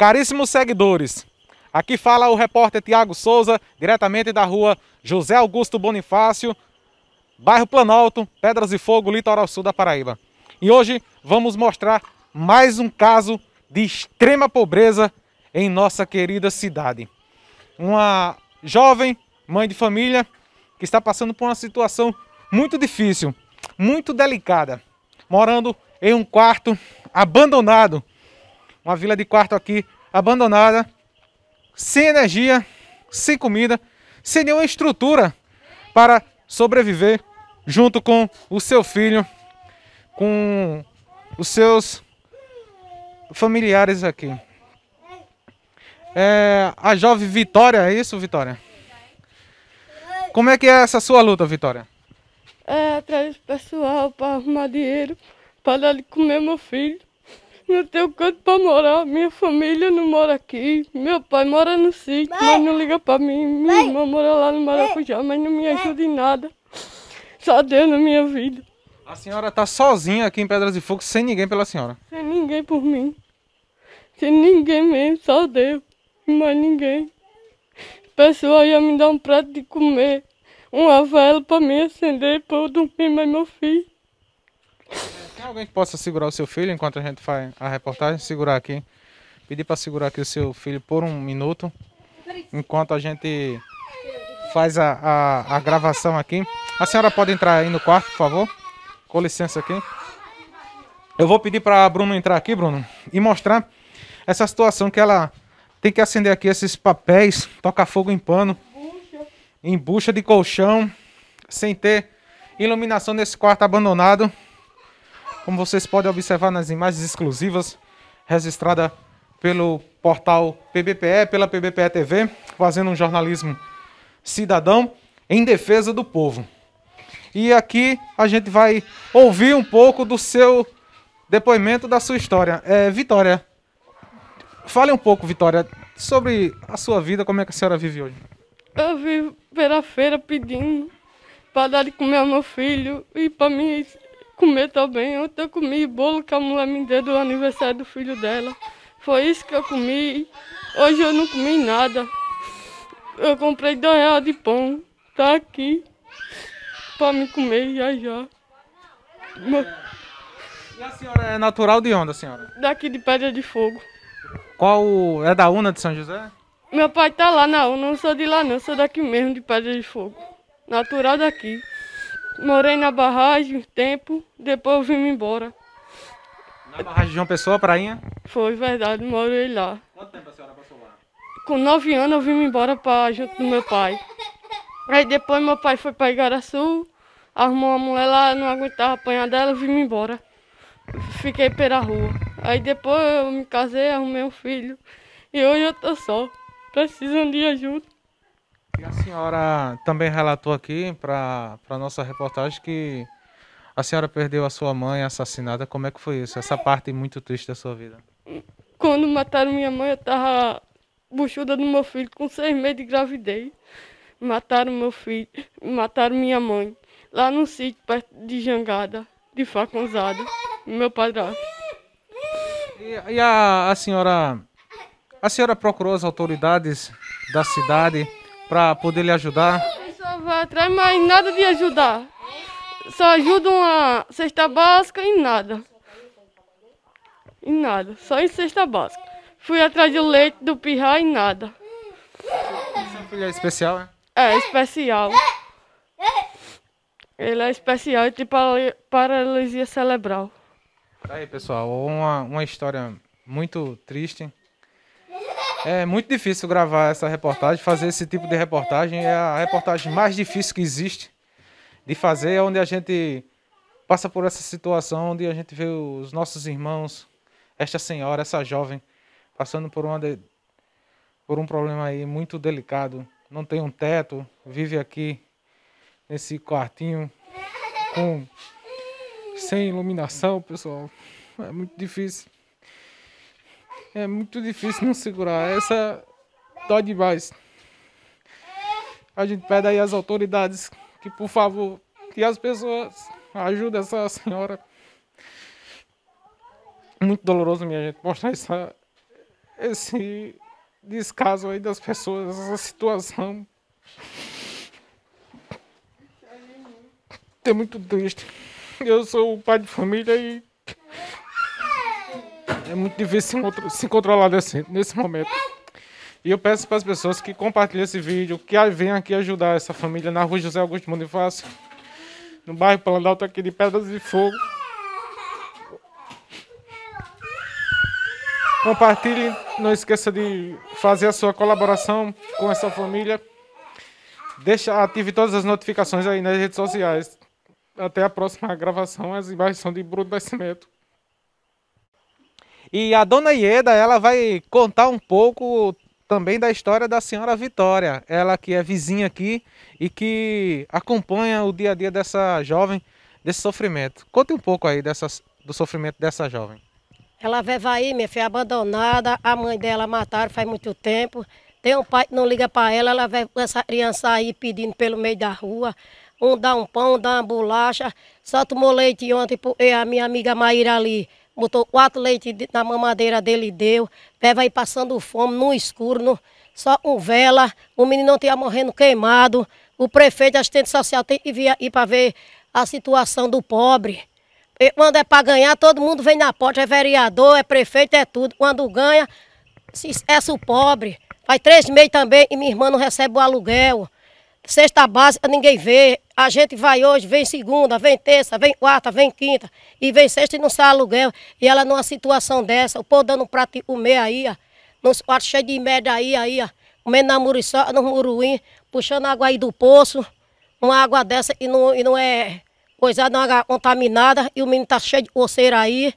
Caríssimos seguidores, aqui fala o repórter Tiago Souza, diretamente da rua José Augusto Bonifácio, bairro Planalto, Pedras de Fogo, litoral sul da Paraíba. E hoje vamos mostrar mais um caso de extrema pobreza em nossa querida cidade. Uma jovem mãe de família que está passando por uma situação muito difícil, muito delicada, morando em um quarto abandonado uma vila de quarto aqui abandonada, sem energia, sem comida, sem nenhuma estrutura para sobreviver junto com o seu filho, com os seus familiares aqui. É, a jovem Vitória, é isso, Vitória? Como é que é essa sua luta, Vitória? É, atrás do pessoal para arrumar dinheiro, para dar de comer meu filho. Não tenho canto pra morar, minha família não mora aqui. Meu pai mora no sítio, mas não liga pra mim. Minha Mãe. irmã mora lá no Maracujá, mas não me ajuda em nada. Só Deus na minha vida. A senhora tá sozinha aqui em Pedras de Fogo, sem ninguém pela senhora? Sem ninguém por mim. Sem ninguém mesmo, só Deus. mais ninguém. A pessoa ia me dar um prato de comer, uma vela pra me acender, pra eu dormir mais meu filho. Tem alguém que possa segurar o seu filho enquanto a gente faz a reportagem? Segurar aqui. Pedir para segurar aqui o seu filho por um minuto. Enquanto a gente faz a, a, a gravação aqui. A senhora pode entrar aí no quarto, por favor? Com licença aqui. Eu vou pedir para Bruno entrar aqui, Bruno, e mostrar essa situação que ela tem que acender aqui esses papéis, tocar fogo em pano, em bucha de colchão, sem ter iluminação nesse quarto abandonado como vocês podem observar nas imagens exclusivas registrada pelo portal PBPE, pela PBPE TV, fazendo um jornalismo cidadão em defesa do povo. E aqui a gente vai ouvir um pouco do seu depoimento da sua história. É, Vitória, fale um pouco, Vitória, sobre a sua vida, como é que a senhora vive hoje? Eu vivo pela feira pedindo para dar de comer ao meu filho e para mim comer também. Ontem eu comi bolo que a mulher me deu do aniversário do filho dela. Foi isso que eu comi. Hoje eu não comi nada. Eu comprei dois reais de pão. Tá aqui. Pra me comer já já. Mas... E a senhora é natural de onde, senhora? Daqui de Pedra de Fogo. Qual. É da UNA de São José? Meu pai tá lá na UNA, não sou de lá não, sou daqui mesmo, de Pedra de Fogo. Natural daqui. Morei na barragem um tempo, depois vim embora. Na barragem de João Pessoa, prainha? Foi verdade, morei lá. Quanto tempo a senhora passou lá? Com nove anos eu vim embora para junto do meu pai. Aí depois meu pai foi pra Igaraçu, arrumou uma mulher lá, não aguentava apanhar dela, eu vim embora. Fiquei pela rua. Aí depois eu me casei, arrumei um filho. E hoje eu tô só, precisando de ajuda. E a senhora também relatou aqui para a nossa reportagem que a senhora perdeu a sua mãe assassinada. Como é que foi isso? Essa parte muito triste da sua vida. Quando mataram minha mãe, eu estava buchuda do meu filho, com seis meses de gravidez. Mataram meu filho, mataram minha mãe. Lá no sítio, perto de Jangada, de Faconzada, meu padrasto. E, e a, a senhora... A senhora procurou as autoridades da cidade para poder lhe ajudar? Eu só vai atrás, mas nada de ajudar. Só ajuda uma cesta básica e nada. E nada, só em cesta básica. Fui atrás do leite, do pirra e nada. Seu filho é especial, é? É, especial. Ele é especial e tem paralisia cerebral. Aí, pessoal, uma, uma história muito triste é muito difícil gravar essa reportagem, fazer esse tipo de reportagem. É a reportagem mais difícil que existe de fazer, é onde a gente passa por essa situação, onde a gente vê os nossos irmãos, esta senhora, essa jovem, passando por, uma de, por um problema aí muito delicado. Não tem um teto, vive aqui nesse quartinho com sem iluminação, pessoal. É muito difícil. É muito difícil não segurar. Essa dói demais. A gente pede aí às autoridades que, por favor, que as pessoas ajudem essa senhora. Muito doloroso, minha gente, mostrar essa, esse descaso aí das pessoas, essa situação. É muito triste. Eu sou o pai de família e é muito difícil se, controlar desse, nesse momento. E eu peço para as pessoas que compartilhem esse vídeo, que venham aqui ajudar essa família na rua José Augusto Bonifácio, no bairro Planalto aqui de Pedras de Fogo. Compartilhe, não esqueça de fazer a sua colaboração com essa família. Deixa, ative todas as notificações aí nas redes sociais. Até a próxima gravação. As imagens são de Bruno Nascimento. E a dona Ieda, ela vai contar um pouco também da história da senhora Vitória, ela que é vizinha aqui e que acompanha o dia a dia dessa jovem, desse sofrimento. Conte um pouco aí dessa, do sofrimento dessa jovem. Ela veio aí, minha filha, abandonada, a mãe dela mataram faz muito tempo. Tem um pai que não liga para ela, ela vê essa criança aí pedindo pelo meio da rua. Um dá um pão, um dá uma bolacha. Só tomou leite ontem, e a minha amiga Maíra ali botou quatro leites na mamadeira dele e deu. Peva aí passando fome, no escuro, no, só com vela. O menino tinha morrendo queimado. O prefeito, assistente social, tem que vir aí para ver a situação do pobre. E quando é para ganhar, todo mundo vem na porta. É vereador, é prefeito, é tudo. Quando ganha, é o pobre. Faz três meses também e minha irmã não recebe o aluguel cesta básica ninguém vê. A gente vai hoje, vem segunda, vem terça, vem quarta, vem quinta, e vem sexta e não sai aluguel. E ela numa situação dessa, o povo dando um prato de comer aí, ó, nos quartos cheios de merda aí, aí, ó, comendo na muriçoca, no muruim, puxando água aí do poço, uma água dessa e não, e não é coisada, não é contaminada, e o menino tá cheio de coceira aí.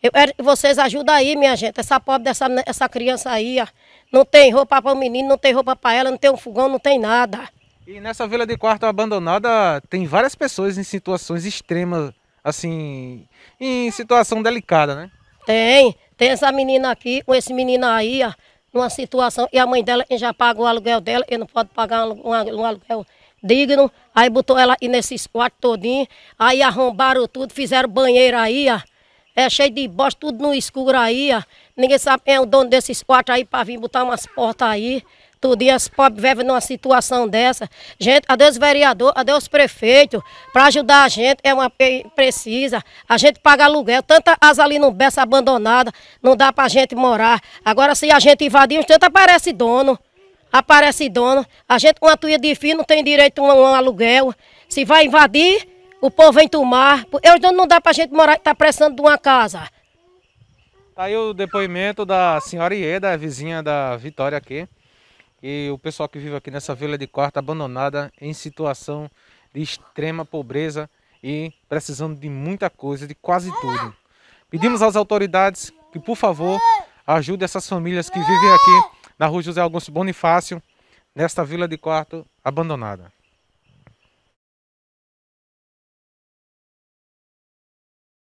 Eu quero que vocês ajudem aí, minha gente, essa pobre dessa essa criança aí, ó. Não tem roupa para o menino, não tem roupa para ela, não tem um fogão, não tem nada. E nessa vila de quarto abandonada tem várias pessoas em situações extremas, assim, em situação delicada, né? Tem. Tem essa menina aqui, com esse menino aí, ó, numa situação, e a mãe dela já pagou o aluguel dela, e não pode pagar um, um, aluguel digno. Aí botou ela aí nesses quartos todinho, aí arrombaram tudo, fizeram banheiro aí, ó. É cheio de bosta, tudo no escuro aí, ó. Ninguém sabe quem é o dono desses quartos aí para vir botar umas portas aí. Todo dia as pobres vivem numa situação dessa. Gente, adeus vereador, adeus prefeito, para ajudar a gente é uma precisa. A gente paga aluguel, tanta asa ali no Bessa abandonada, não dá para a gente morar. Agora se a gente invadir, tanto aparece dono. Aparece dono. A gente, a tuia de filho, não tem direito a um, aluguel. Se vai invadir, o povo vem tomar. Eu então, não dá para a gente morar, está prestando de uma casa. Tá aí o depoimento da senhora Ieda, vizinha da Vitória aqui e o pessoal que vive aqui nessa vila de quarta abandonada em situação de extrema pobreza e precisando de muita coisa, de quase tudo. Pedimos às autoridades que, por favor, ajude essas famílias que vivem aqui na rua José Augusto Bonifácio, nesta vila de quarto abandonada.